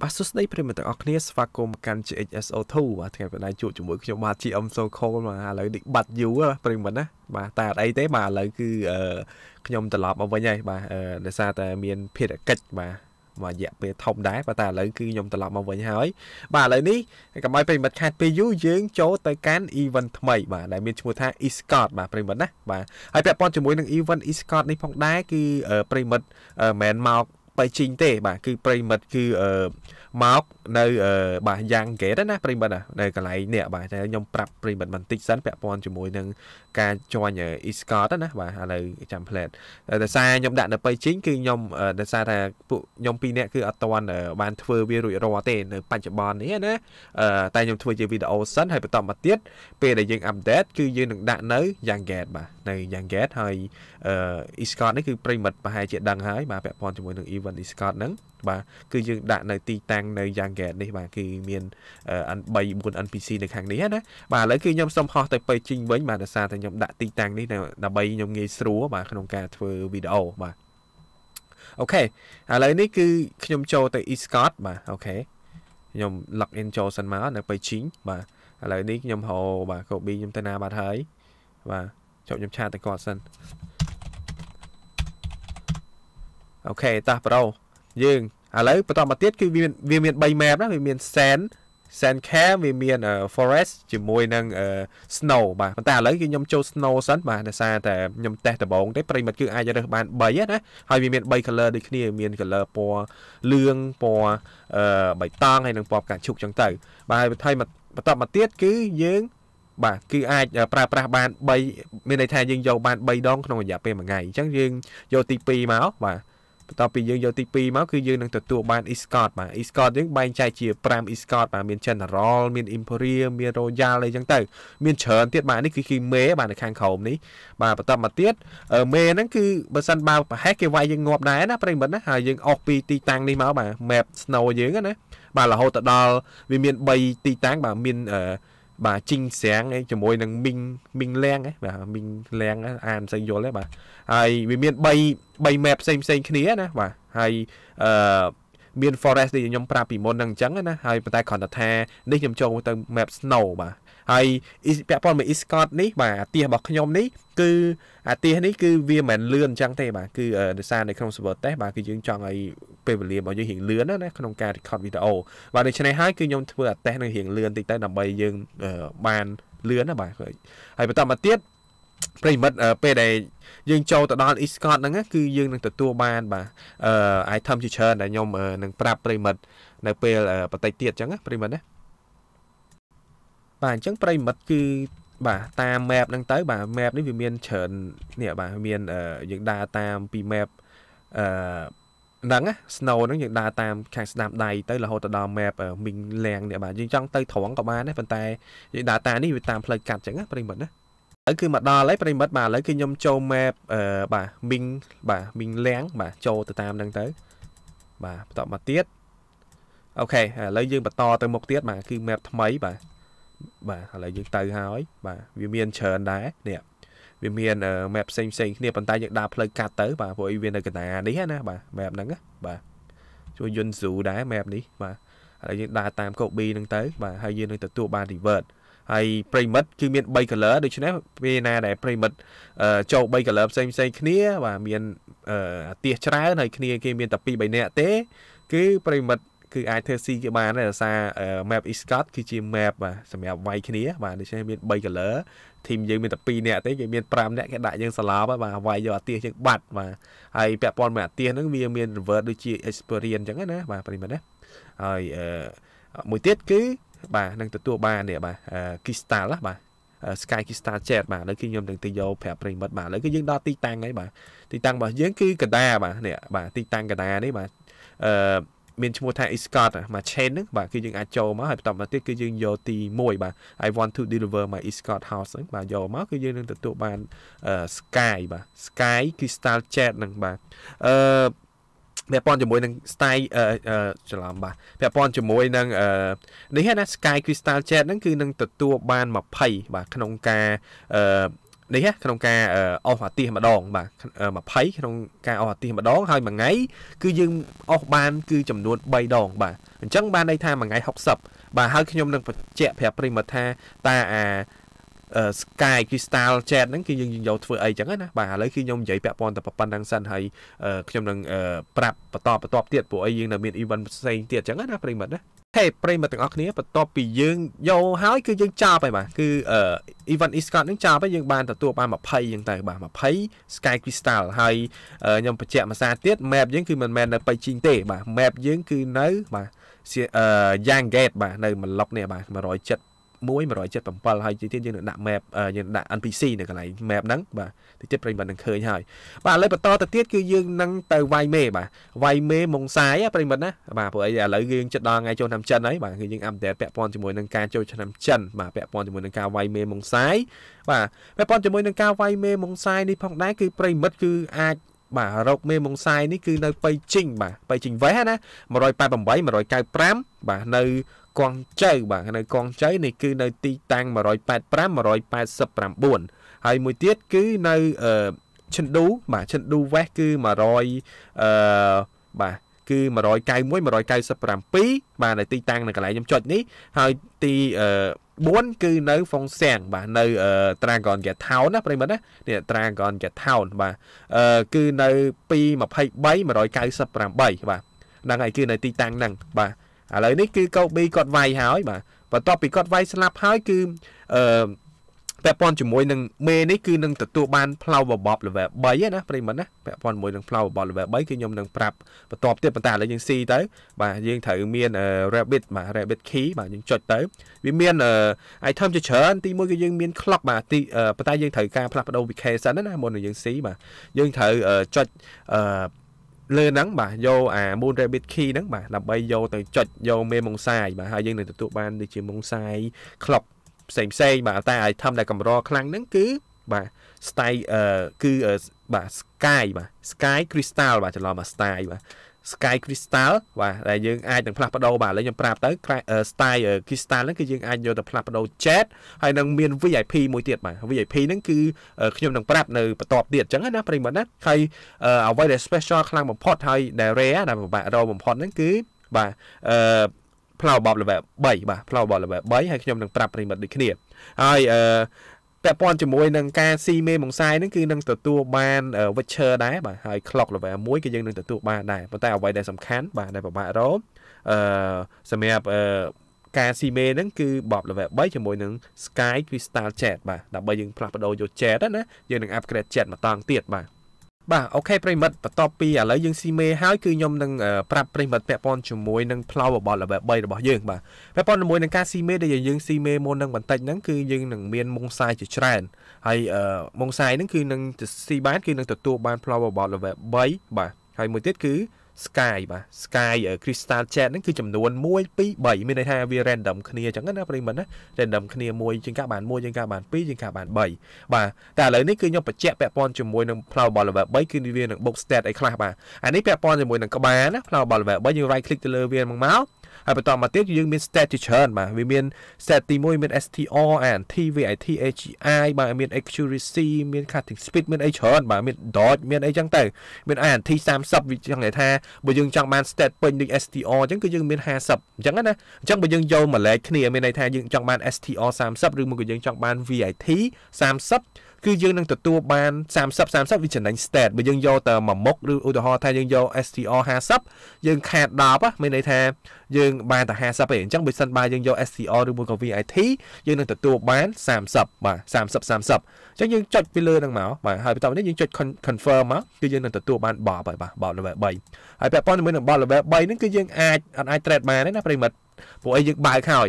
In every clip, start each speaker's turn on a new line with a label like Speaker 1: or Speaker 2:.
Speaker 1: បាទសួស្តីប្រិយមិត្តទាំងអស់គ្នាស្វាគមន៍កាន់ GHSO2 បាទថ្ងៃបណ្ដាជួបជាមួយខ្ញុំបាទ GM Sokol បាទឥឡូវនេះបាត់យូប្រិយមិត្តណាបាទតែអត់អីទេបាទឥឡូវគឺខ្ញុំត្រឡប់មកវិញហើយបាទដោយសារតែមានភារកិច្ចបាទមករយៈពេលធំដែរបាទតែឥឡូវគឺខ្ញុំត្រឡប់មកវិញហើយបាទឥឡូវនេះកម្ពុជាប្រិមិត្តខាតពេលយូរយើងចូលទៅកាន់ event ថ្មីបាទដែលមានឈ្មោះថា eScot បាទប្រិមិត្តណាបាទហើយពាក់ព័ន្ធជាមួយនឹង event eScot នេះផងដែរគឺប្រិមិត្តមិនមកបៃជីងទេបាទគឺប្រិមិត្តគឺអឺមកនៅបាទយ៉ាងកេតណាប្រិមិត្តនៅកន្លែងនេះបាទតែខ្ញុំប្រាប់ប្រិមិត្តបន្តិចសិនពាក់ព័ន្ធជាមួយនឹងការ join e-scot ណាបាទឥឡូវចាំ plate ដោយសារខ្ញុំដាក់នៅបៃជីងគឺខ្ញុំដោយសារថាពួកខ្ញុំពីរនាក់គឺអត់ទាន់បានធ្វើវារួចរាល់ទេនៅបច្ចុប្បន្ននេះណាតែខ្ញុំធ្វើជាវីដេអូសិនហើយបន្តមកទៀតពេលដែលយើង update គឺយើងនឹងដាក់នៅយ៉ាងកេតបាទនៅ Young Gate ហើយ Escort នេះគឺប្រិមិត្តប្រហែលជាដឹងហើយបាទពាក់ព័ន្ធជាមួយនឹង Event Escort ហ្នឹងបាទគឺយើងដាក់នៅទីតាំងនៅ Young Gate នេះបាទគឺមាន3 4 NPC នៅខាងនេះណាបាទឥឡូវគឺខ្ញុំសូមហោះទៅពេជីងវិញបាទដោយសារតែខ្ញុំដាក់ទីតាំងនេះដើម្បីខ្ញុំងាយស្រួលបាទក្នុងការធ្វើវីដេអូបាទអូខេឥឡូវនេះគឺខ្ញុំចូលទៅ Escort បាទអូខេខ្ញុំ log in ចូលសិនមកនៅពេជីងបាទឥឡូវនេះខ្ញុំហៅបាទ copy ខ្ញុំទៅណាបាត់ហើយបាទចុះខ្ញុំឆាតទៅគាត់សិនអូខេតោះប្រូយើងឥឡូវបន្តមកទៀតគឺវាមាន3 map ណាវាមាន sand sand camp វាមាន forest ជាមួយនឹង snow បាទប៉ុន្តែឥឡូវគឺខ្ញុំចូល snow សិនបាទដោយសារតែខ្ញុំតេស្តដំបូងទេប្រិមិត្តគឺអាចរើសបាន3ណាហើយវាមាន3 color ដូចគ្នា មាន color ពណ៌លឿងពណ៌បៃតងហើយនិងពណ៌ផ្កាឈូកចឹងទៅបាទហើយបន្ថែមបន្តមកទៀតគឺយើងបាទគឺអាចប្រើប្រាស់បាន3មានន័យថាយើងយកបាន3ដងក្នុងរយៈពេលមួយថ្ងៃអញ្ចឹងយើងយកទី2មកបាទបន្ទាប់ពីយើងយកទី2មកគឺយើងនឹងទទួលបាន Escort បាទ Escort យើងបែងចែកជា5 Escort បាទមាន General មាន Imperial មាន Royal អីចឹងទៅមានច្រើនទៀតបាទនេះគឺគឺ May បាទនៅខាងក្រោមនេះបាទបន្ទាប់មកទៀត May ហ្នឹងគឺបើសិនបើប្រហែលគេវាយយើងងាប់ដែរណាប្រិមិត្តណាហើយយើងអស់ពីទីតាំងនេះមកបាទ Map Snow យើងណាបាទរហូតទៅដល់វាមាន3ទីតាំងបាទមានអឺបាទជីងស្រាំងឯងជាមួយនឹងមីងមីងលៀងឯងបាទមីងលៀងអានផ្សេងយល់ឯងបាទហើយវាមាន3 3 map ផ្សេងផ្សេងគ្នាណាបាទហើយអឺមាន forest ដែលខ្ញុំប្រាប់ពីមុនហ្នឹងអញ្ចឹងណាហើយប៉ុន្តែគ្រាន់តែថានេះខ្ញុំចូលទៅ map snow បាទហើយពាក់ព័ន្ធមួយ e-scot នេះបាទអាទិះរបស់ខ្ញុំនេះគឺអាទិះនេះគឺវាមិនលឿនអញ្ចឹងទេបាទគឺដោយសារនៅក្នុង server test បាទគឺយើងចង់ឲ្យពេលវេលារបស់យើងរៀងលឿនណាក្នុងការ record video បាទដូច្នេះហើយគឺខ្ញុំធ្វើអា test នឹងរៀងលឿនតិចទៅដើម្បីយើងបានលឿនណាបាទហើយបន្តមកទៀតប្រិមិត្តពេលដែលយើងចូលទៅដល់ Escort ហ្នឹងគឺយើងនឹងទទួលបានបាទអឺ item ជាច្រើនដែលខ្ញុំនឹងប្រាប់ប្រិមិត្តនៅពេលបន្តិចទៀតអញ្ចឹងប្រិមិត្តណាបាទអញ្ចឹងប្រិមិត្តគឺបាទតាម map ហ្នឹងទៅបាទ map នេះវាមានច្រើននេះបាទមានយើងដើរតាមពី map អឺហ្នឹង snow ហ្នឹងយើងដើរតាមខាងស្ដាំដៃទៅរហូតទៅដល់ map មីងលៀងនេះបាទយើងចង់ទៅត្រង់ក៏បានដែរប៉ុន្តែយើងដើរតាមនេះវាតាមផ្លូវកាត់អញ្ចឹងប្រិមិត្តណាឥឡូវគឺមកដល់ហើយប្រិមិត្តបាទឥឡូវគឺខ្ញុំចូល map អឺបាទមីងបាទមីងលៀងបាទចូលទៅតាមហ្នឹងទៅបាទបន្តមកទៀតអូខេឥឡូវយើងបន្តទៅមុខទៀតបាទគឺ map ថ្មីបាទបាទឥឡូវយើងទៅហើយបាទវាមានច្រើនដែរនេះវាមាន map ផ្សេងផ្សេងគ្នាប៉ុន្តែយើងដើរផ្លូវកាត់ទៅបាទព្រោះវានៅកណ្ដាលនេះណាបាទ map ហ្នឹងបាទជួយយុនស៊ូដែរ map នេះបាទឥឡូវយើងដើរតាម copy ហ្នឹងទៅបាទហើយយើងនឹងទទួលបាន revert ហើយប្រិមិត្តគឺមាន3 color ដូច្នេះពេលណាដែលប្រិមិត្តចូល3 color ផ្សេងផ្សេងគ្នាបាទមានអាទិះច្រើនហើយគ្នាគេមានតែ2 3នាក់ទេ គឺប្រិមិត្តគឺអាចធ្វើស៊ីគេបានដែរដោយសារ map iscot គឺជា map បាទសម្រាប់វាយគ្នា បាទដូច្នេះមាន3 color ធីមយើងមានតែ2នាក់ទេគេមាន5នាក់គេដាក់យើងសាឡោបបាទវាយយកអាទិសយើងបាត់បាទហើយពាក់ព័ន្ធមួយអាទិសហ្នឹងវាមាន reward ដូចជា experience អញ្ចឹងណាបាទប្រិមត្តណាហើយមួយទៀតគឺ បាទនឹងទទួលបាននេះបាទ crystal បាទ Sky Crystal Jet បាទឥឡូវគឺខ្ញុំនឹងទៅយកប្រាប់ប្រិមិត្តបាទឥឡូវគឺយើងដល់ទីតាំងហើយបាទទីតាំងរបស់យើងគឺកណ្ដាបាទនេះបាទទីតាំងកណ្ដានេះបាទអឺមានឈ្មោះថា Escort មួយ chain ហ្នឹងបាទគឺយើងអាចចូលមកហើយបន្តមកទៀតគឺយើងយកទី1បាទ I want to deliver my Escort house ហ្នឹងបាទយកមកគឺយើងនឹងទទួល បាន Sky បាទ Sky គឺ style chat ហ្នឹងបាទអឺពាក់ព័ន្ធជាមួយនឹង style ច្រឡំបាទពាក់ព័ន្ធជាមួយនឹងនេះណា Sky Crystal Jet ហ្នឹងគឺនឹងទទួលបាន20បាទក្នុងការអឺនេះក្នុងការអស់អាទិសម្ដង បាទ20ក្នុងការអស់អាទិសម្ដងហើយមួយថ្ងៃ គឺយើងអស់បានគឺចំនួន3ដង បាទអញ្ចឹងបានន័យថាមួយថ្ងៃ60បាទហើយខ្ញុំនឹងបញ្ជាក់ប្រាប់ប្រិមត្តថាតើអា Sky Crystal Chat ហ្នឹងគឺយើងយកធ្វើអីចឹងណាបាទឥឡូវគឺខ្ញុំនិយាយពាក់ព័ន្ធតែប៉ុណ្្នឹងសិនហើយខ្ញុំនឹងប្រាប់បន្តបន្តទៀតព្រោះអីយើងនៅមាន event ផ្សេងទៀតចឹងណាប្រិមត្តណាហេប្រិមត្តទាំងអស់គ្នាបន្ទាប់ពីយើងយកហើយ គឺយើងចាប់ហើយបាទគឺអឺ Ivan Iscott នឹងចាប់ហើយយើងបានទទួលបាន20អញ្ចឹងទៅបាទ20 Sky Crystal ហើយខ្ញុំបញ្ជាក់មួយសារទៀត map យើងគឺមិនមែននៅបៃជីងទេ បាទ map យើងគឺនៅ បាទ Yang Gate បាទនៅម្លប់នេះបាទ170 177ហើយទីទៀតយើងនឹងដាក់ map យើងដាក់ NPC នៅកន្លែង map ហ្នឹងបាទទីទៀតប្រិមត្តនឹងឃើញហើយបាទឥឡូវបន្តទៅទៀតគឺយើងនឹងទៅវាយមេបាទវាយមេមុងសាយប្រិមត្តណាបាទព្រោះអីឥឡូវយើងចិត្តដល់ថ្ងៃចូលឆ្នាំចិនហើយបាទគឺយើងអាប់ដេតពាក់ព័ន្ធជាមួយនឹងការចូលឆ្នាំចិន បាទពាក់ព័ន្ធជាមួយនឹងការវាយមេមុងសាយបាទពាក់ព័ន្ធជាមួយនឹងការវាយមេមុងសាយនេះផងដែរគឺប្រិមត្តគឺអាចបាទរោគមេមងសាយនេះគឺនៅប៉ៃជីងបាទប៉ៃជីងវេះណា188 195បាទនៅកងចៅបាទនៅកងចៅនេះគឺនៅទីតាំង185 189ហើយមួយទៀតគឺនៅអឺឈិនឌូបាទឈិនឌូវេសគឺ100អឺបាទគឺ191 197បាទនៅទីតាំងនៅកន្លែងខ្ញុំចុចនេះហើយទីអឺ4គឺនៅហ្វុងសៀងបាទនៅ Dragon Gate Town ណាប្រិមិត្តណានេះ Dragon Gate Town បាទអឺគឺនៅ223 198បាទហ្នឹងហើយគឺនៅទីតាំងហ្នឹងបាទឥឡូវនេះគឺកូប៊ីគាត់វាយហើយបាទបន្ទាប់ពីគាត់វាយស្លាប់ហើយគឺអឺពាក់ព័ន្ធជាមួយនឹងមេនេះគឺនឹងទទួលបានផ្លូវបបប level 3ហ្នឹងណាប្រិមត្តណាពាក់ព័ន្ធជាមួយនឹងផ្លូវបបប level 3គឺខ្ញុំនឹងប្រាប់បន្ទាប់ទៀតប៉ុន្តែឥឡូវយើងស៊ីទៅបាទយើងត្រូវមាន rabbit បាទ rabbit key បាទយើងចុចទៅ វាមាន item ជាច្រើនទីមួយគឺយើងមាន clock បាទទីប៉ុន្តែយើងត្រូវការផ្លាស់ប្ដូរ vacation ណាមុននឹងយើងស៊ីបាទយើងត្រូវចុចអឺលើហ្នឹងបាទយកអា Moon Rabbit Key ហ្នឹងបាទដើម្បីយកទៅចុចយកមេមុងសាយបាទហើយយើងនឹងទទួលបានដូចជាមុងសាយ clock ផ្សេងផ្សេងបាទតែ item ដែលកម្រខ្លាំងហ្នឹងគឺបាទ style គឺបាទ sky បាទ sky crystal បាទច្រឡំមក style បាទ Sky Crystal បាទដែលយើងអាចនឹងផ្លាស់ប្ដូរបាទឥឡូវខ្ញុំប្រាប់ទៅ Style Crystal ហ្នឹងគឺយើងអាចយកទៅផ្លាស់ប្ដូរ Jet ហើយនឹងមាន VIP មួយទៀតបាទ VIP ហ្នឹងគឺខ្ញុំនឹងប្រាប់នៅបន្ទាប់ទៀតអញ្ចឹងណាប្រិមត្តណាហើយអ្វីដែល special ខ្លាំងបំផុតហើយដែល rare ដែលពិបាករកបំផុតហ្នឹងគឺបាទអឺផ្លោបបលេវ3បាទផ្លោបបលេវ3ហើយខ្ញុំនឹងប្រាប់ប្រិមត្តដូចគ្នាហើយអឺពាក់ព័ន្ធជាមួយនឹងការស៊ីមេមងសាយហ្នឹងគឺនឹងទទួលបាន Witcher ដែរបាទហើយ Clock Level 1ក៏យើងនឹងទទួលបានដែរប៉ុន្តែអ្វីដែលសំខាន់បាទដែលពិបាករកអឺសម្រាប់អឺការស៊ីមេហ្នឹងគឺបប level 3ជាមួយនឹង Sky Crystal Jet បាទដើម្បីយើងផ្លាស់ប្ដូរយក Jet ណាយើងនឹង upgrade Jet មកតង់ទៀតបាទបាទអូខេប្រិមិត្តបន្ទាប់ពីឥឡូវយើងស៊ីមេហើយគឺខ្ញុំនឹងប្រាប់ប្រិមិត្តពាក់ព័ន្ធជាមួយនឹងផ្លៅរបស់ level 3របស់យើងបាទពាក់ព័ន្ធជាមួយនឹងការស៊ីមេដែលយើងស៊ីមេមុននឹងបន្តិចហ្នឹងគឺយើងនឹងមានមុងសាយជាច្រើនហើយមុងសាយហ្នឹងគឺនឹងស៊ីបានគឺនឹងទទួលបានផ្លៅរបស់ level 3បាទហើយមួយទៀតគឺ Sky បាទ Sky Crystal Chat ហ្នឹងគឺចំនួន1 2 3មានន័យថាវា random គ្នាអញ្ចឹងណាប្រិមត្តណា random គ្នាមួយជាងការបាន1ជាងការបាន2ជាងការបាន3បាទតែឥឡូវនេះគឺខ្ញុំបញ្ជាក់ពាក់ព័ន្ធជាមួយនឹង Flower Ball Level 3គឺវានឹង book stat អីខ្លះបាទអានេះពាក់ព័ន្ធជាមួយនឹងក្បាលណា Flower Ball Level 3យើង right click ទៅលើវាមកមកហើយបន្តមកទៀតយើងមាន state ជាច្រើនបាទវាមាន state ទី1មាន STR ANT VIT AGI បាទមាន accuracy មាន cutting speed មានអីច្រើនបាទមាន dodge មានអីចឹងទៅមាន ANT 30វាចឹងន័យថាបើយើងចង់បាន state ពេញដូច STR ចឹងគឺយើងមាន50អញ្ចឹងណាអញ្ចឹងបើយើងយកមកឡែកគ្នាមានន័យថាយើងចង់បាន STR 30ឬមួយក៏យើងចង់បាន VIT 30គឺយើងនឹងទទួលបាន30 30វាចំណេញ stat បើយើងយកតែមួយមុខឬឧទាហរណ៍ថាយើងយក STR 50យើងខាត10មានន័យថា យើងបានតែ50ទេអញ្ចឹងបើសិនបើយើងយក STR ឬមួយក៏ VIT យើងនឹងទទួលបាន30បាទ30 30អញ្ចឹងយើងចុចពីលើនឹងមកបាទហើយបន្ទាប់នេះយើងចុច confirm មកគឺយើងនឹងទទួលបាន bob ហើយបាទ bob level 3ហើយពាក់ព័ន្ធជាមួយនឹង bob level 3ហ្នឹងគឺយើងអាចអត់អាច trade បានទេណាប្រិមិត្តព្រោះអីយើងបើកហើយ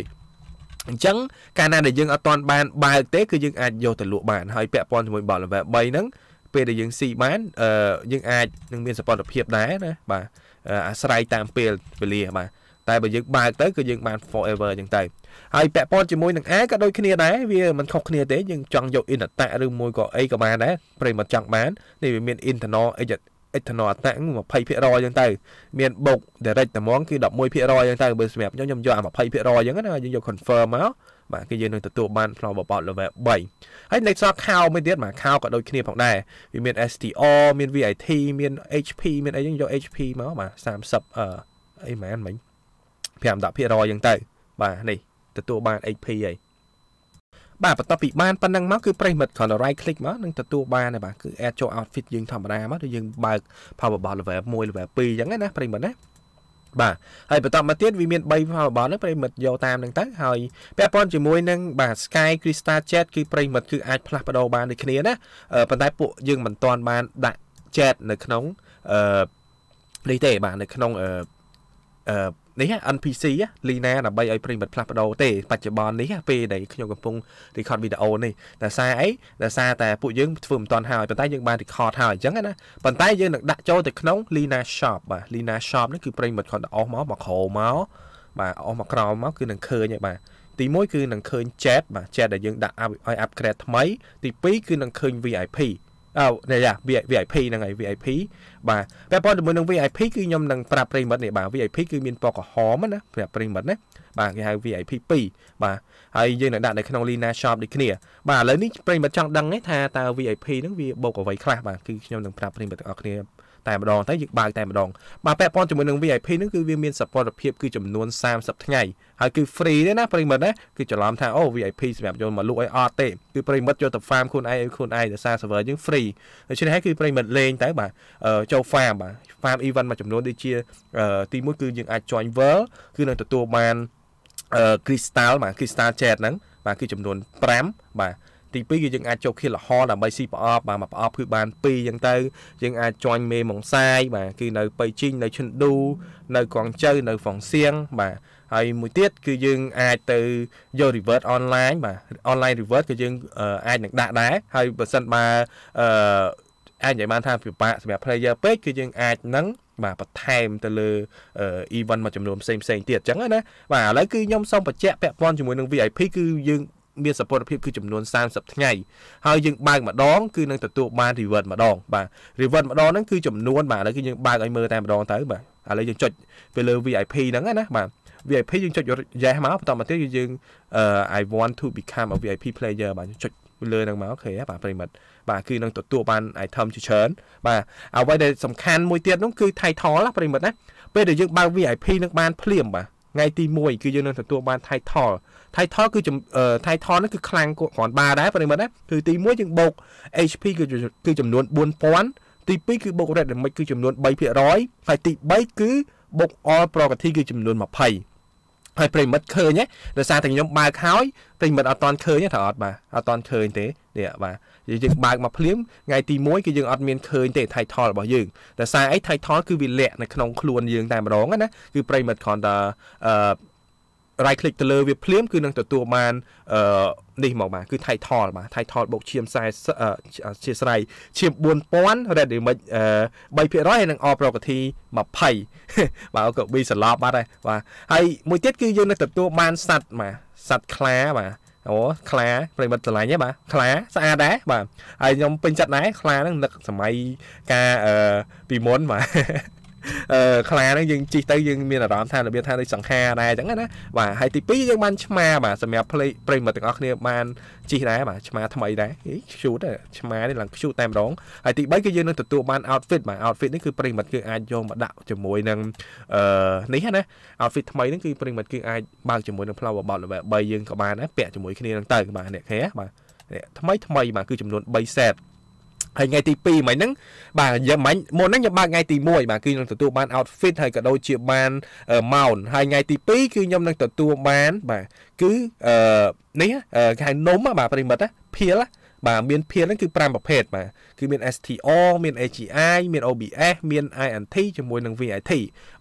Speaker 1: អញ្ចឹងកាលណាដែលយើងអត់ទាន់បានបើកទេគឺយើងអាចយកទៅលក់បានហើយពាក់ព័ន្ធជាមួយ bot level 3ហ្នឹងពេលដែលយើងស៊ីបានអឺយើងអាចនឹងមានសផលភាពដែរណាបាទអាស្រ័យតាមពេលវេលាបាទតែបើយើងបើកទៅគឺយើងបាន forever ចឹងទៅហើយពាក់ព័ន្ធជាមួយនឹង A ក៏ដូចគ្នាដែរវាមិនខុសគ្នាទេយើងចង់យក in តៈឬមួយក៏អីក៏បានដែរប្រិមត្តចង់បាននេះវាមាន internal ethanol តាំង20%អញ្ចឹងទៅមានបុក direct តែហ្មងគឺ11%អញ្ចឹងទៅបើសម្រាប់ខ្ញុំខ្ញុំយកអា20%អញ្ចឹងណាយើងយក confirm មកបាទគឺយើងនឹងទទួលបាន flow បបត level 3ហើយ next ខោមួយទៀតមកខោក៏ដូចគ្នាផងដែរវាមាន STR មាន VIT មាន HP មានអីចឹងយក HP មកបាទ30អឺអីមែនមិញ5-10%អញ្ចឹងទៅបាទនេះទទួលបាន HP ហើយបាទបន្ទាប់ពីបានប៉ុណ្ណឹងមកគឺប្រិមិត្តគ្រាន់តែ right click មកនឹងទទួលបានហើយបាទគឺ add ចូល outfit យើងធម្មតាមកដូចយើងបើក Powerball level 1 level 2អញ្ចឹងណាប្រិមិត្តណាបាទហើយបន្តមកទៀតវាមាន3 Powerball ហ្នឹងប្រិមិត្តយកតាមហ្នឹងទៅហើយពាក់ព័ន្ធជាមួយនឹងបាទ Sky Crystal Jet គឺប្រិមិត្តគឺអាចផ្លាស់ប្ដូរបានដូចគ្នាណាប៉ុន្តែពួកយើងមិនទាន់បានដាក់ Jet នៅក្នុងអឺនេះទេបាទនៅក្នុងអឺនេះ NPC លីណាដើម្បីឲ្យប្រិមិត្តផ្លាស់ប្ដូរទេ បច្ចុប្បន្ននេះពេលដែលខ្ញុំកំពុង record វីដេអូនេះដោយសារអីដោយសារតែពួកយើងធ្វើមិនទាន់ហើយប៉ុន្តែយើងបាន record ហើយអញ្ចឹងណាប៉ុន្តែយើងនឹងដាក់ចូលទៅក្នុង Lina Shop បាទ Lina Shop នេះគឺប្រិមិត្តគាត់ទៅអស់មកមកក្រោមកបាទអស់មកក្រោមមកគឺនឹងឃើញហើយបាទទី1គឺនឹងឃើញ chat បាទ chat ដែលយើងដាក់ឲ្យ upgrade ថ្មីទី2គឺនឹងឃើញ VIP អឺនេះយ៉ា VIP ហ្នឹងហើយ VIP បាទពាក់ព័ន្ធជាមួយនឹង VIP គឺខ្ញុំនឹងប្រាប់ប្រិមិត្តនេះបាទ VIP គឺមានពណ៌ក្រហមណាប្រាប់ប្រិមិត្តណាបាទគេហៅ VIP 2បាទហើយយើងនឹងដាក់នៅក្នុង Lina Shop ដូចគ្នាបាទឥឡូវនេះប្រិមិត្តចង់ដឹងទេថាតើ VIP ហ្នឹងវាបូកអ្វីខ្លះបាទគឺខ្ញុំនឹងប្រាប់ប្រិមិត្តទាំងអស់គ្នាតែម្ដងតែយើងបើកតែម្ដងបាទពាក់ព័ន្ធជាមួយនឹង VIP ហ្នឹងគឺវាមានសពលភាពគឺចំនួន30ថ្ងៃហើយគឺ free ទេណាប្រិមិត្តណាគឺច្រឡំថាអូ VIP សម្រាប់យកមកលក់អីអត់ទេគឺប្រិមិត្តយកទៅ farm ខ្លួនឯងឲ្យខ្លួនឯងដោយសារ server យើង free ដូច្នេះហើយគឺប្រិមិត្តលេងទៅបាទចូល farm បាទ farm event មួយចំនួនដូចជាទី1គឺយើងអាច join world គឺនឹងទទួលបាន crystal បាទ crystal jet ហ្នឹងបាទគឺចំនួន5បាទទី2គឺយើងអាចចូលខៀវល្ហដើម្បីស៊ីប្រអប់បាទមកប្រអប់គឺបាន2អញ្ចឹងទៅយើងអាចជន់មេមងសាយបាទគឺនៅបៃជីងនៅឈិនឌូនៅកងជៅនៅហ្វុងសៀងបាទហើយមួយទៀតគឺយើងអាចទៅយក revert online បាទ online revert ក៏យើងអាចនឹងដាក់ដែរហើយបើសិនបើអឺអាចនិយាយបានថាពិបាកសម្រាប់ player ពេកគឺយើងអាចនឹងបាទបន្ថែមទៅលើ event មួយចំនួនផ្សេងផ្សេងទៀតអញ្ចឹងណាបាទឥឡូវគឺខ្ញុំសូមបញ្ជាក់ពាក់ព័ន្ធជាមួយនឹង VIP គឺយើងមានសពលភាពគឺចំនួន30ថ្ងៃហើយយើងបើកម្ដងគឺនឹងទទួលបាន reward ម្ដងបាទ reward ម្ដងហ្នឹងគឺចំនួន បាទឥឡូវគឺយើងបើកឲ្យមើលតែម្ដងទៅបាទឥឡូវយើងចុចទៅលើ VIP ហ្នឹងណាបាទ VIP យើងចុចយ៉េសមកបន្តមកទៀតគឺយើង I want to become a VIP player បាទចុចលើនឹងមកអូខេបាទប្រិមិត្តបាទគឺនឹងទទួលបាន item ជាច្រើនបាទអ្វីដែលសំខាន់មួយទៀតនោះគឺ title ណាប្រិមិត្តណាពេលដែលយើងបើក VIP នឹងបានភ្លាមបាទថ្ងៃទី1គឺយើងនឹងទទួលបាន title title គឺ title នេះគឺខ្លាំងគ្រាន់បាដែរប្រិមិត្តណាគឺទី1យើងបូក HP គឺគឺចំនួន4000ទី2គឺបូក Red Damage គឺចំនួន3%ហើយទី3គឺបូក All Property គឺចំនួន20ហើយប្រិមិត្តឃើញទេដោយសារតែខ្ញុំបើកហើយប្រិមិត្តអត់តន់ឃើញទេថាអត់បាទអត់តន់ឃើញទេនេះបាទយើងបើកមកភ្លាមថ្ងៃទី1គឺយើងអត់មានឃើញទេ title របស់យើងតែសារអី title គឺវាលាក់នៅក្នុងខ្លួនយើងតែម្ដងណាគឺប្រិមិត្តគ្រាន់តែអឺ right click ទៅលើវាភ្លាម គឺនឹងទទួលបានអឺនេះមកបាទគឺ title បាទ title បូកឈាម40ជាស្រ័យឈាម4000 red image 3%ហើយនឹង all property 20បាទក៏ B សន្លប់បាត់ហើយបាទហើយមួយទៀតគឺយើងនឹងទទួលបានសัตว์បាទសัตว์ខ្លាបាទអូខ្លាប្រិមិត្តឆ្លាញ់ហ៎បាទខ្លាស្អាតដែរបាទហើយខ្ញុំពេញចិត្តដែរខ្លាហ្នឹងនឹកសម័យការពីមុនបាទខ្លាហ្នឹងយើងជីកទៅយើងមានអារម្មណ៍ថារបៀបថាដូចសង្ហាដែរអញ្ចឹងណាបាទហើយទី2យើងបានឆ្មាបាទសម្រាប់ប្លេប្រិមត្តទាំងអស់គ្នាបានជីកដែរបាទឆ្មាថ្មីដែរខ្ជូតឆ្មានេះឡើងខ្ជូតតែម្ដងហើយទី3គឺយើងនឹងទទួលបាន outfit បាទ outfit នេះគឺប្រិមត្តគឺអាចយកមកដាក់ជាមួយនឹងអឺនេះណា outfit ថ្មីហ្នឹងគឺប្រិមត្តគឺអាចបើកជាមួយនឹង flower bot level 3យើងក៏បានដែរពាក់ជាមួយគ្នានឹងទៅបាទអ្នកគ្នាបាទថ្មីថ្មីបាទគឺចំនួន3 set ហើយថ្ងៃទី2មិញហ្នឹងបាទខ្ញុំមិញមុនហ្នឹងខ្ញុំបើកថ្ងៃទី1បាទគឺខ្ញុំទទួលបាន outfit ហើយក៏ដូចជាបាន mount ហើយថ្ងៃទី2គឺខ្ញុំនឹងទទួលបានបាទគឺអឺនេះគេហៅនំបាទប្រិមិត្តភាលបាទមានភាលហ្នឹងគឺ5ប្រភេទបាទគឺមាន STR មាន AGI មាន OBS មាន INT ជាមួយនឹង VIT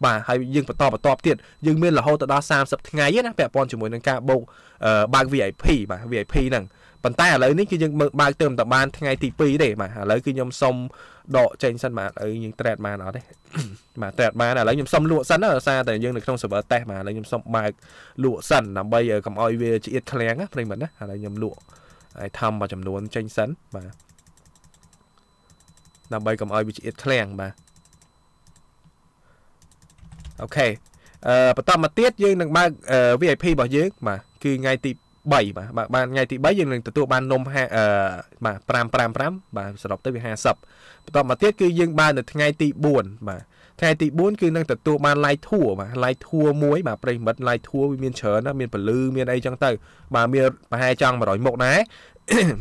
Speaker 1: បាទហើយយើងបន្តបន្តទៀតយើងមានរហូតដល់30ថ្ងៃណាពាក់ព័ន្ធជាមួយនឹងការបូកបើក VIP បាទ VIP ហ្នឹងប៉ុន្តែឥឡូវនេះគឺយើងមើលបើកទៅមិនតបានថ្ងៃទី2ទេបាទឥឡូវគឺខ្ញុំសុំដកចេញសិនបាទឥឡូវយើង trade បានអត់ទេបាទ trade បានឥឡូវខ្ញុំសុំលក់សិនដោយសារតែយើងនៅក្នុង server test បាទឥឡូវខ្ញុំសុំបើកលក់សិនដើម្បីកុំឲ្យវាឆ្អៀតឃ្លាំងណាប្រិមិត្តណាឥឡូវខ្ញុំលក់ហើយធ្វើមួយចំនួនចេញសិនបាទដើម្បីកុំឲ្យវាឆ្អៀតឃ្លាំងបាទអូខេអឺបន្តមកទៀតយើងនឹងបើក VIP របស់យើងបាទគឺថ្ងៃទី3បាទបាទថ្ងៃទី3យើងនឹងទទួល បាននំ5អឺបាទ555បាទសរុបទៅវា50បន្ទាប់មកទៀតគឺយើងបាននៅថ្ងៃទី4បាទថ្ងៃទី4គឺនឹងទទួលបាន live tour បាទ live tour មួយ បាទប្រិមិត្ត live tour វាមានច្រើនណាស់មានពលឺមានអីចឹងទៅ បាទមានប្រហែលចង់100មុខដែរ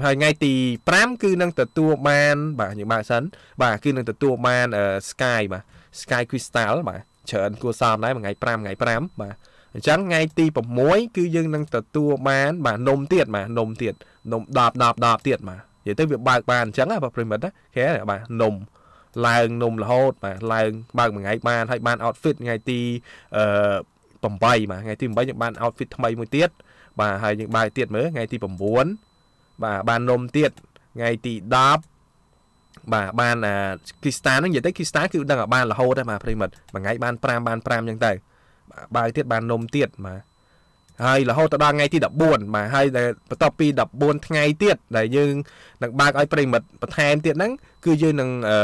Speaker 1: ហើយថ្ងៃទី5គឺនឹងទទួលបានបាទយើងបាទសិន បាទគឺនឹងទទួលបាន Sky បាទ Sky Crystal បាទច្រើនគួរសមដែរថ្ងៃ5ថ្ងៃ5បាទអញ្ចឹងថ្ងៃទី6គឺយើងនឹងទទួលបានបាទนมទៀតបាទนมទៀតนม10 10 10ទៀតបាទនិយាយទៅវាបើកបានអញ្ចឹងបាទប្រិមិត្តណាគេបាទนมឡើងนมរហូតបាទឡើងបើកមួយថ្ងៃបានហើយបាន outfit ថ្ងៃទីអឺ8បាទថ្ងៃទី8យើងបាន outfit ថ្មីមួយទៀតបាទហើយយើងបើកទៀតមើលថ្ងៃទី9បាទបានนมទៀតថ្ងៃទី10បាទបានអាគីស្តានហ្នឹងនិយាយទៅគីស្តានគឺដឹងតែបានរហូតដែរបាទប្រិមិត្តមួយថ្ងៃបាន5បាន5អញ្ចឹងទៅបាយទៀតបាននំទៀតបាទហើយរហូតដល់ថ្ងៃទី14បាទហើយដែលបន្ទាប់ពី14ថ្ងៃទៀតដែលយើងនឹងបើកឲ្យប្រិមិត្តបន្ថែមទៀតហ្នឹងគឺយើងនឹងអឺ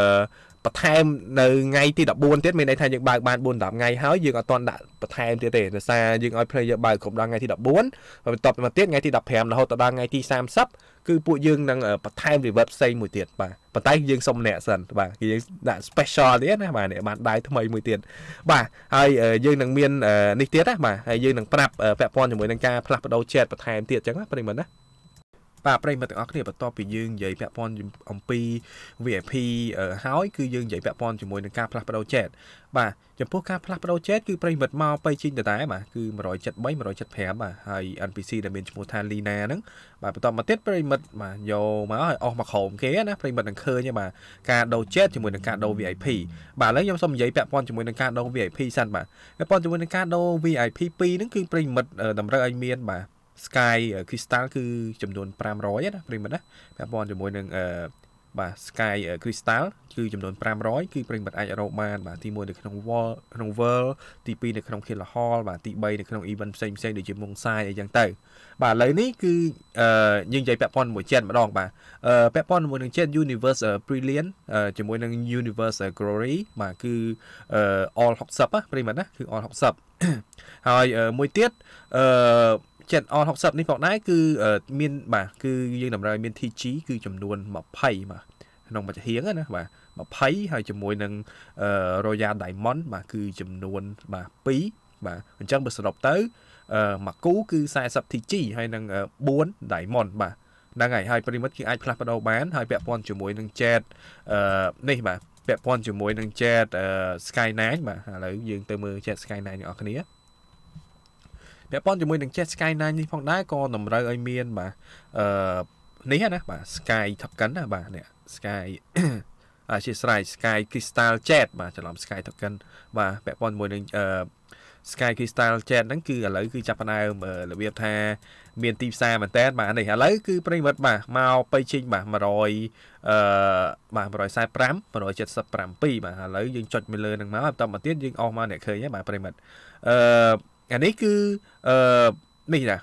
Speaker 1: បន្ថែមនៅថ្ងៃទី14ទៀតមានន័យថាយើងបើកបាន4 10ថ្ងៃហើយយើងអត់ទាន់ដាក់បន្ថែមទៀតទេដោយសារយើងឲ្យ player បើកគ្រប់ដល់ថ្ងៃទី14ហើយបន្ទាប់មកទៀតថ្ងៃទី15រហូតដល់ថ្ងៃទី30គឺពួកយើងនឹងបន្ថែម reverb ផ្សេងមួយទៀតបាទប៉ុន្តែយើងសុំអ្នកសិនបាទគឺយើងដាក់ special ទៀតណាបាទបានដៃថ្មីមួយទៀតបាទហើយយើងនឹងមាននេះទៀតណាបាទហើយយើងនឹងប្រាប់ពាក់ព័ន្ធជាមួយនឹងការផ្លាស់ប្ដូរ chat បន្ថែមទៀតអញ្ចឹងណាប្រិមត្តណាបាទប្រិយមិត្តទាំងអស់គ្នាបន្ទាប់ពីយើងនិយាយពាក់ព័ន្ធអំពី VIP ហើយគឺយើងនិយាយពាក់ព័ន្ធជាមួយនឹងការផ្លាស់ប្ដូរ chat បាទចំពោះការផ្លាស់ប្ដូរ chat គឺប្រិយមិត្តមកបីជីងដដែលបាទគឺ173 175បាទហើយ NPC ដែលមានឈ្មោះថា Lina ហ្នឹងបាទបន្ទាប់មកទៀតប្រិយមិត្តបាទយកមកឲ្យអស់មកក្រុមគេណាប្រិយមិត្តនឹងឃើញបាទការដូរ chat ជាមួយនឹងការដូរ VIP បាទឥឡូវខ្ញុំសូមនិយាយពាក់ព័ន្ធជាមួយនឹងការដូរ VIP សិនបាទពាក់ព័ន្ធជាមួយនឹងការដូរ VIP 2ហ្នឹងគឺប្រិយមិត្តតម្រូវឲ្យមានបាទ Sky Crystal គឺចំនួន500ណាប្រិមិត្តណាពាក់ព័ន្ធជាមួយនឹងអឺបាទ Sky Crystal គឺចំនួន500គឺប្រិមិត្តអាចរកបានបាទទី1នៅក្នុង Wall ក្នុង World ទី2នៅក្នុង Killer Hall បាទទី3នៅក្នុង Event ផ្សេងផ្សេងដូចជាមុងសាយអីចឹងទៅបាទឥឡូវនេះគឺអឺយើងនិយាយពាក់ព័ន្ធមួយចិត្តម្ដងបាទអឺពាក់ព័ន្ធជាមួយនឹងចិត្ត Universe Brilliant ជាមួយនឹង Universe Glory បាទគឺអឺ All 60ណាប្រិមិត្តណាគឺ All 60ហើយមួយទៀតអឺចិត្ត R60 នេះផងដែរគឺមានបាទគឺយើងតម្រូវឲ្យមាន TG គឺចំនួន20បាទក្នុងមួយហៀងណាបាទ20ហើយជាមួយនឹង Royal Diamond បាទគឺចំនួនបាទ2បាទអញ្ចឹងបើសរុបទៅមួយគូគឺ40 TG ហើយនឹង4 Diamond បាទហ្នឹងហើយហើយប្រិមិត្តគឺអាចផ្លាស់ប្ដូរបានហើយពាក់ព័ន្ធជាមួយនឹង chat អឺនេះបាទពាក់ព័ន្ធជាមួយនឹង chat Sky9 បាទឥឡូវយើង ទៅមើល chat Sky9 អ្នកនរគ្នាពាក់ព័ន្ធជាមួយនឹង Jet Sky9 នេះផងដែរក៏តម្រូវឲ្យមានបាទអឺនេះណាបាទ Sky Token ណាបាទនេះ Sky អធិស្ស្រ័យ Sky Crystal Jet បាទច្រឡំ Sky Token បាទពាក់ព័ន្ធជាមួយនឹងអឺ Sky Crystal Jet ហ្នឹងគឺឥឡូវគឺចាប់ផ្ដើមរបៀបថា មានទីផ្សារមែនតើបាទនេះឥឡូវគឺប្រិមិត្តបាទមកបៃជិញបាទ100អឺបាទ145 177បាទឥឡូវយើងចុចមកលើហ្នឹងមកបន្តមកទៀតយើងអស់មកអ្នកឃើញហើយបាទប្រិមិត្តអឺអានេះគឺអឺនេះណា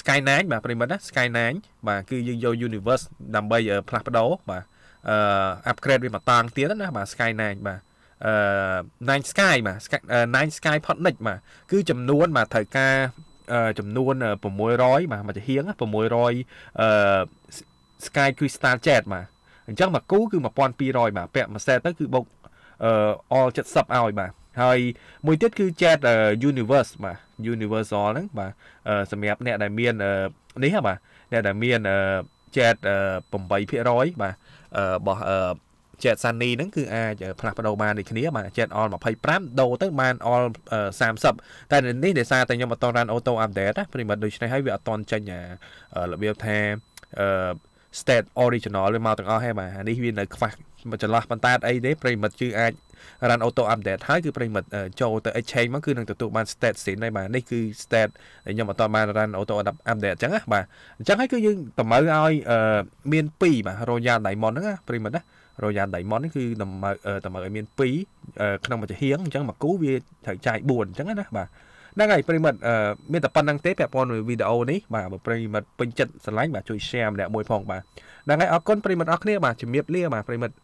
Speaker 1: Sky9 បាទប្រិមិត្តណា Sky9 បាទគឺយើងយក universe ដើម្បីផ្លាស់ប្ដូរបាទអឺ upgrade វាមកតាំងទៀតណាបាទ Sky9 បាទអឺ9 Sky បាទ9 Sky Podnic បាទគឺចំនួន បាទត្រូវការចំនួន600បាទមួយចាហៀង600អឺ Sky Crystal Jet បាទអញ្ចឹងមកគូគឺ1200បាទពាក់មួយសេតទៅគឺបុកអឺ all 70ឲ្យបាទហើយមួយទៀតគឺ Chat Universe បាទ Universal ហ្នឹងបាទសម្រាប់អ្នកដែលមាននេះបាទអ្នកដែលមាន Chat 8%បាទរបស់ Chat Sunny ហ្នឹងគឺអាចផ្លាស់ប្ដូរបានដូចគ្នាបាទ Chat All 25ដូរទៅបាន All 30តែនេះដោយសារតែខ្ញុំអត់តរាន Auto Update ណាប្រិមិត្តដូច្នេះហើយវាអត់តចេញរបៀបថាអឺ state original វាមកទាំងអស់ហើយបាទនេះវានៅខ្វះចន្លោះប៉ុន្តែអីទេប្រិមិត្តគឺអាចរ៉ាន auto update ហើយគឺប្រិមិត្តចូលទៅ exchange មកគឺនឹងទទួលបាន stat សិនដែរបាទនេះគឺ stat ដែលខ្ញុំអត់ទាន់បានរ៉ាន auto update អញ្ចឹងណាបាទអញ្ចឹងហើយគឺយើងតម្រូវឲ្យមាន2បាទ Royal Diamond ហ្នឹងណាប្រិមិត្តណា Royal Diamond នេះគឺតម្រូវតម្រូវឲ្យមាន2ក្នុងមួយចំហៀងអញ្ចឹងមួយគូវាត្រូវចាយ4អញ្ចឹងណាបាទហ្នឹងហើយប្រិមិត្តមានតែប៉ុណ្្នឹងទេពាក់ព័ន្ធនឹងវីដេអូនេះបាទបើប្រិមិត្តពេញចិត្តស្រឡាញ់បាទជួយ share ម្នាក់មួយផង បាទហ្នឹងហើយអរគុណប្រិមិត្តអស់គ្នាបាទជំរាបលាបាទប្រិមិត្ត